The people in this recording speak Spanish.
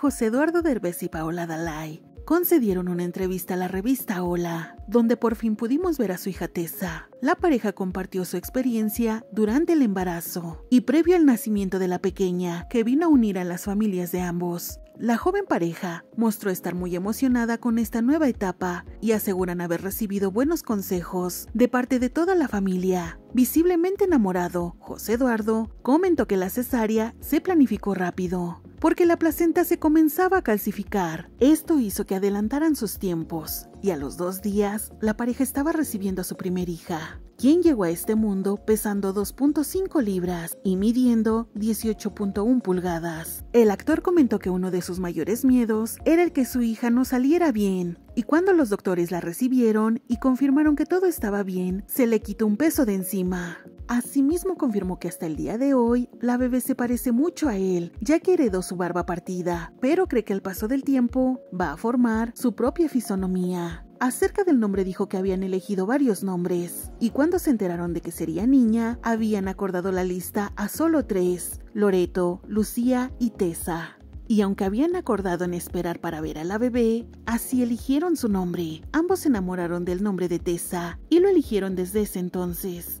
José Eduardo Derbez y Paola Dalai concedieron una entrevista a la revista Hola, donde por fin pudimos ver a su hija Tessa. La pareja compartió su experiencia durante el embarazo y previo al nacimiento de la pequeña, que vino a unir a las familias de ambos. La joven pareja mostró estar muy emocionada con esta nueva etapa y aseguran haber recibido buenos consejos de parte de toda la familia. Visiblemente enamorado, José Eduardo comentó que la cesárea se planificó rápido, porque la placenta se comenzaba a calcificar. Esto hizo que adelantaran sus tiempos, y a los dos días la pareja estaba recibiendo a su primer hija, quien llegó a este mundo pesando 2.5 libras y midiendo 18.1 pulgadas. El actor comentó que uno de sus mayores miedos era el que su hija no saliera bien, y cuando los doctores la recibieron y confirmaron que todo estaba bien, se le quitó un peso de encima. Asimismo confirmó que hasta el día de hoy, la bebé se parece mucho a él, ya que heredó su barba partida, pero cree que al paso del tiempo va a formar su propia fisonomía. Acerca del nombre dijo que habían elegido varios nombres, y cuando se enteraron de que sería niña, habían acordado la lista a solo tres, Loreto, Lucía y Tessa. Y aunque habían acordado en esperar para ver a la bebé, así eligieron su nombre. Ambos se enamoraron del nombre de Tessa y lo eligieron desde ese entonces.